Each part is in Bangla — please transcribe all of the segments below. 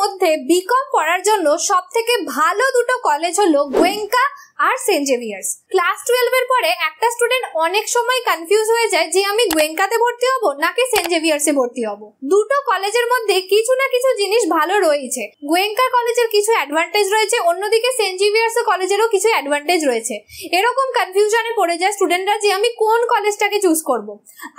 মধ্যে বিকম পড়ার জন্য সব থেকে ভালো দুটো কলেজ হলো গোয়েঙ্কা আর সেন্ট জেভিয়ার্স ক্লাস টুয়েলভ এর পরে একটা স্টুডেন্ট অনেক সময় কনফিউজ হয়ে যায় যে আমি গোয়েঙ্কাতে ভর্তি হব নাকি সেন্ট জেভিয়ার্সে ভর্তি হব দুটো কলেজের মধ্যে কিছু না কিছু জিনিস ভালো রয়েছে গোয়েঙ্কা কলেজের কিছু অ্যাডভান্টেজ রয়েছে অন্যদিকে সেন্ট জেভিয়ার্স কলেজেরও কিছু অ্যাডভান্টেজ রয়েছে এরকম কনফিউশনে পড়ে যায় স্টুডেন্টরা যে আমি কোন কলেজটাকে চুজ করব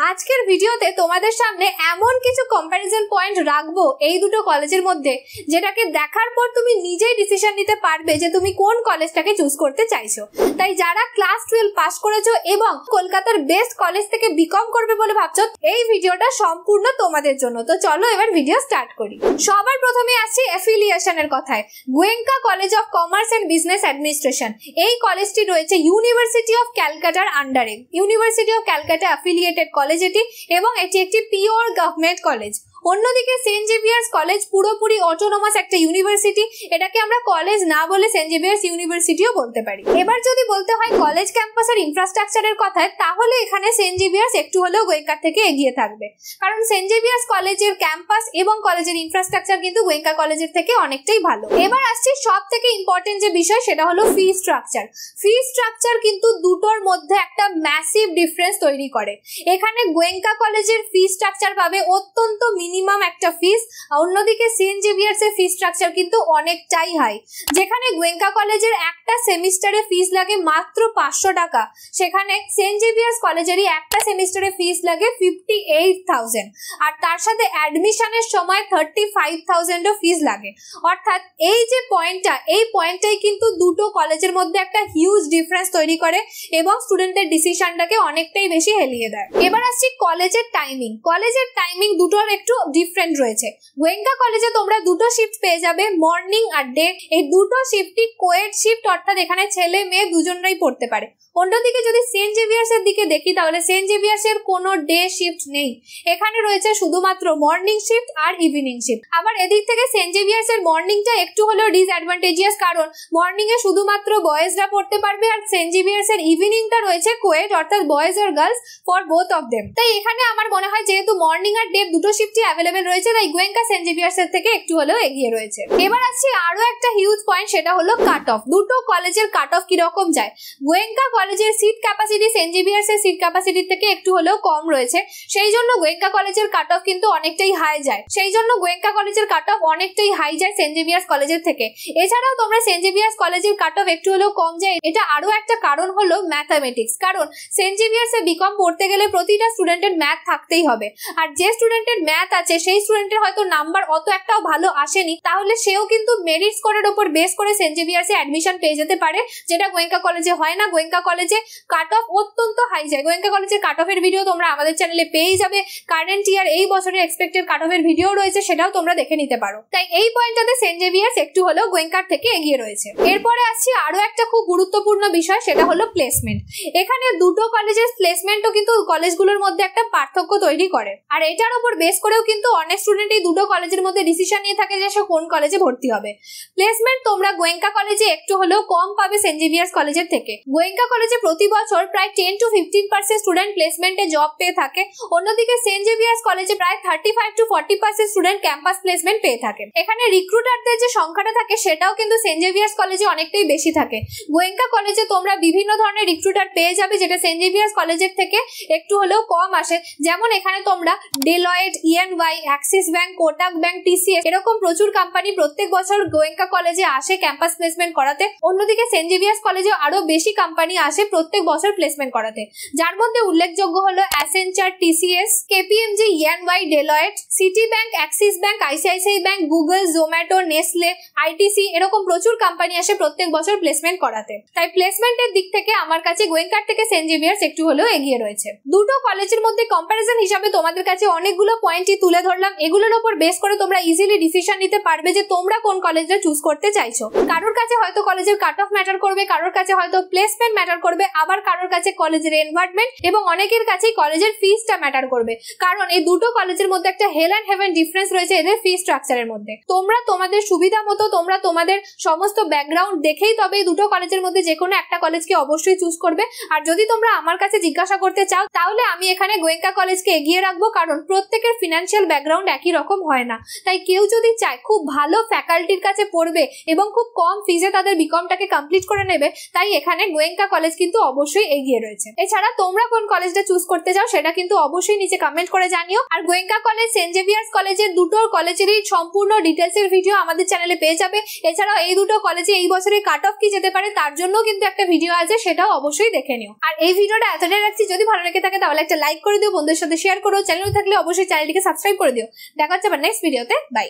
আজকের ভিডিওতে তোমাদের সামনে এমন কিছু কম্পারিজন পয়েন্ট রাখবো এই দুটো কলেজের মধ্যে যেটাকে দেখার পর তুমি নিজেই ডিসিশন নিতে পারবে যে তুমি কোন কলেজটাকে চুজ করতে চাইছো তাই যারা ক্লাস টুয়েলভ পাস করেছো এবং কলকাতার বেস্ট কলেজ থেকে বিকম করবে বলে ভাবছো এই ভিডিওটা সম্পূর্ণ তোমাদের জন্য তো চলো এবার ভিডিও স্টার্ট করি সবার প্রথমে আসছি অ্যাফিলিয়েশনের কথায় Goenka college of commerce and business administration এই কলেজটি রয়েছে ইউনিভার্সিটি অফ ক্যালকাটার আন্ডারে university of Calcutta affiliated college এটি এবং এটি একটি পিওর গভর্নমেন্ট কলেজ অন্যদিকে সেন্ট জেভিয়ার্স কলেজ পুরোপুরি অটোনোমাস একটা ইউনিভার্সিটি এটাকে আমরা কলেজ না বলে সেন্ট জেভিয়ার্স ইউনিভার্সিটিও বলতে পারি এবার যদি বলতে হয় কলেজ ক্যাম্পাসের ইনফ্রাস্ট্রাকচারের কথায় তাহলে এখানে সেন্ট জেভিয়ার্স একটু হলেও গোয়েঙ্কার থেকে এগিয়ে থাকবে কারণ সেন্ট জেভিয়ার্স কলেজের ক্যাম্পাস এবং কলেজের ইনফ্রাস্ট্রাকচার কিন্তু গোয়েঙ্কা কলেজের থেকে অনেকটাই ভালো এবার আসছে সব থেকে ইম্পর্টেন্ট যে বিষয় সেটা হলো ফি স্ট্রাকচার ফি স্ট্রাকচার কিন্তু দুটোর মধ্যে একটা ম্যাসিভ ডিফারেন্স তৈরি করে এখানে গোয়েঙ্কা কলেজের ফি স্ট্রাকচার পাবে অত্যন্ত মিনি মিনিমাম একটা ফিস অন্যদিকে সেন্ট জেভিয়ার্স এর ফিস স্ট্রাকচার কিন্তু অনেকটাই হাই যেখানে গোয়েঙ্কা কলেজের একটা সেমিস্টারে ফিস লাগে মাত্র পাঁচশো টাকা সেখানে সেন্ট কলেজেরই একটা সেমিস্টারে ফিস লাগে ফিফটি এইট থাউজেন্ড আর তার সাথে অ্যাডমিশনের সময় থার্টি ফাইভ থাউজেন্ডও ফিস লাগে অর্থাৎ এই যে পয়েন্টটা এই পয়েন্টটাই কিন্তু দুটো কলেজের মধ্যে একটা হিউজ ডিফারেন্স তৈরি করে এবং স্টুডেন্টের ডিসিশনটাকে অনেকটাই বেশি হেলিয়ে দেয় এবার আসছি কলেজের টাইমিং কলেজের টাইমিং দুটোর একটু ডিফারেন্ট রয়েছে গোয়েঙ্কা কলেজে তোমরা দুটো শিফট পেয়ে যাবে মর্নিং আর ডে এই দুটো শিফটই কোয়েড শিফট অর্থাৎ এখানে ছেলে মেয়ে দুজনরাই পড়তে পারে অন্যদিকে যদি সেন্ট জেভিয়ার্স এর দিকে দেখি তাহলে সেন্ট জেভিয়ার্স এর কোনো ডে শিফট নেই এখানে রয়েছে শুধুমাত্র মর্নিং শিফট আর ইভিনিং শিফট আবার এদিক থেকে সেন্ট জেভিয়ার্স এর মর্নিংটা একটু হলেও ডিসঅ্যাডভান্টেজিয়াস কারণ মর্নিং এ শুধুমাত্র বয়েজরা পড়তে পারবে আর সেন্ট জেভিয়ার্স এর ইভিনিংটা রয়েছে কোয়েড অর্থাৎ বয়েজ আর girls for both of them তাই এখানে আমার মনে হয় যেহেতু মর্নিং আর ডে দুটো শিফটই অ্যাভেলেবেল রয়েছে তাই গোয়েঙ্কা সেন্ট এর থেকে একটু হলেও এগিয়ে রয়েছে এবার আসছি আরো একটা হিউজ পয়েন্ট সেটা হলো কাট অফ দুটো কলেজের কাট অফ কিরকম যায় গোয়েঙ্কা কলেজের সিট ক্যাপাসিটি সেন্ট এর সিট ক্যাপাসিটির থেকে একটু হলেও কম রয়েছে সেই জন্য গোয়েঙ্কা কলেজের কাট অফ কিন্তু অনেকটাই হাই যায় সেই জন্য গোয়েঙ্কা কলেজের কাট অফ অনেকটাই হাই যায় সেন্ট জেভিয়ার্স কলেজের থেকে এছাড়াও তোমরা সেন্ট জেভিয়ার্স কলেজের কাট অফ একটু হলেও কম যায় এটা আরো একটা কারণ হলো ম্যাথামেটিক্স কারণ সেন্ট এ বিকম পড়তে গেলে প্রতিটা স্টুডেন্টের ম্যাথ থাকতেই হবে আর যে স্টুডেন্টের ম্যাথ আছে সেই স্টুডেন্টের হয়তো নাম্বার অত একটাও ভালো আসেনি তাহলে সেও কিন্তু মেরিট স্কোরের উপর বেস করে সেন্ট জেভিয়ার্সে অ্যাডমিশন পেয়ে যেতে পারে যেটা গোয়েঙ্কা কলেজে হয় না গোয়েঙ্কা কলেজে কাট অফ অত্যন্ত হাই যায় গোয়েঙ্কা কলেজের কাট অফের ভিডিও তোমরা আমাদের চ্যানেলে পেয়েই যাবে কারেন্ট ইয়ার এই বছরের এক্সপেক্টেড কাট অফের ভিডিও রয়েছে সেটাও তোমরা দেখে নিতে পারো তাই এই পয়েন্টটাতে সেন্ট জেভিয়ার্স একটু হলেও গোয়েঙ্কার থেকে এগিয়ে রয়েছে এরপরে আসছি আরও একটা খুব গুরুত্বপূর্ণ বিষয় সেটা হলো প্লেসমেন্ট এখানে দুটো কলেজের প্লেসমেন্টও কিন্তু কলেজগুলোর মধ্যে একটা পার্থক্য তৈরি করে আর এটার উপর বেস করেও কিন্তু অনেক স্টুডেন্ট এই দুটো কলেজের মধ্যে ডিসিশন নিয়ে থাকে যে সে কোন কলেজে ভর্তি হবে প্লেসমেন্ট তোমরা গোয়েঙ্কা কলেজে একটু হলেও কম পাবে সেন্ট জেভিয়ার্স কলেজের থেকে গোয়েঙ্কা কলেজে প্রতি বছর প্রায় ten to fifteen percent student প্লেসমেন্টে জব পেয়ে থাকে অন্যদিকে সেন্ট জেভিয়ার্স কলেজে প্রায় thirty five to forty percent student campus placement পেয়ে থাকে এখানে রিক্রুটারদের যে সংখ্যাটা থাকে সেটাও কিন্তু সেন্ট জেভিয়ার্স কলেজে অনেকটাই বেশি থাকে গোয়েঙ্কা কলেজে তোমরা বিভিন্ন ধরনের রিক্রুটার পেয়ে যাবে যেটা সেন্ট জেভিয়ার্স কলেজের থেকে একটু হলেও কম আসে যেমন এখানে তোমরা ডেলয়েট ইয়ান e বাই Axis Bank Kotak Bank TCS এরকম প্রচুর কোম্পানি প্রত্যেক বছর গোয়েঙ্কা কলেজে আসে ক্যাম্পাস প্লেসমেন্ট করাতে অন্যদিকে সেন্ট জেভিয়ার্স কলেজে আরো বেশি কোম্পানি আসে প্রত্যেক বছর প্লেসমেন্ট করাতে যার মধ্যে উল্লেখযোগ্য হলো Accenture TCS KPMG E and Y Deloitte Citi Bank Axis Bank ICICI Bank Google Zomato Nestle ITC এরকম প্রচুর কোম্পানি আসে প্রত্যেক বছর প্লেসমেন্ট করাতে তাই প্লেসমেন্টের দিক থেকে আমার কাছে গোয়েঙ্কার থেকে সেন্ট জেভিয়ার্স একটু হলেও এগিয়ে রয়েছে দুটো কলেজের মধ্যে কম্পারিজন হিসাবে তোমাদের কাছে অনেকগুলো পয়েন্টই তুলে ধরলাম এগুলোর ওপর বেস করে তোমরা ইজিলি ডিসিশন নিতে পারবে যে তোমরা কোন কলেজটা চুজ করতে চাইছো কারোর কাছে হয়তো কলেজের কাট অফ ম্যাটার করবে কারোর কাছে হয়তো প্লেসমেন্ট ম্যাটার করবে আবার কারোর কাছে কলেজের এনভায়রনমেন্ট এবং অনেকের কাছেই কলেজের ফিসটা ম্যাটার করবে কারণ এই দুটো কলেজের মধ্যে একটা হেল অ্যান্ড হেভেন ডিফারেন্স রয়েছে এদের ফি স্ট্রাকচারের মধ্যে তোমরা তোমাদের সুবিধা মতো তোমরা তোমাদের সমস্ত ব্যাকগ্রাউন্ড দেখেই তবে এই দুটো কলেজের মধ্যে যে কোনো একটা কলেজকে অবশ্যই চুজ করবে আর যদি তোমরা আমার কাছে জিজ্ঞাসা করতে চাও তাহলে আমি এখানে গোয়েঙ্কা কলেজকে এগিয়ে রাখবো কারণ প্রত্যেকের ফিনান্স ফিনান্সিয়াল ব্যাকগ্রাউন্ড একই রকম হয় না তাই কেউ যদি চায় খুব ভালো ফ্যাকাল্টির কাছে পড়বে এবং খুব কম ফিজে তাদের বিকমটাকে কমপ্লিট করে নেবে তাই এখানে গোয়েঙ্কা কলেজ কিন্তু অবশ্যই এগিয়ে রয়েছে এছাড়া তোমরা কোন কলেজটা চুজ করতে চাও সেটা কিন্তু অবশ্যই নিচে কমেন্ট করে জানিও আর গোয়েঙ্কা কলেজ সেন্ট জেভিয়ার্স কলেজের দুটো কলেজেরই সম্পূর্ণ ডিটেলসের ভিডিও আমাদের চ্যানেলে পেয়ে যাবে এছাড়াও এই দুটো কলেজে এই বছরে কাট অফ কি যেতে পারে তার জন্য কিন্তু একটা ভিডিও আছে সেটাও অবশ্যই দেখে নিও আর এই ভিডিওটা এতটাই রাখছি যদি ভালো লেগে থাকে তাহলে একটা লাইক করে দিও বন্ধুদের সাথে শেয়ার করো চ্যানেল থাকলে অবশ্যই চ্যানেলটিকে সাবস্ক্রাইব সাবস্ক্রাইব করে দিও দেখা হচ্ছে আবার নেক্সট ভিডিওতে বাই